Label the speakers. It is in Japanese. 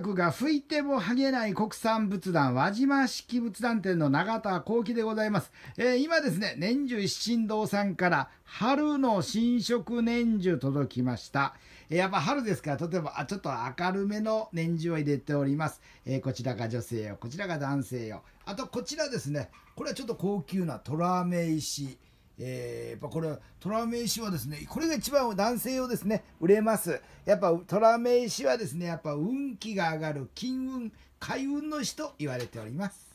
Speaker 1: 箔が吹いても剥げない国産仏壇、輪島式仏壇店の永田幸喜でございます。えー、今ですね、年中七神堂さんから春の新色年中届きました。えー、やっぱ春ですから、とてもあちょっと明るめの年中を入れております。えー、こちらが女性よ、こちらが男性よ。あとこちらですね、これはちょっと高級な虎目石。えー、やっぱこれはトラメ石はですねこれが一番男性用ですね売れますやっぱトラメ石はですねやっぱ運気が上がる金運開運の日と言われております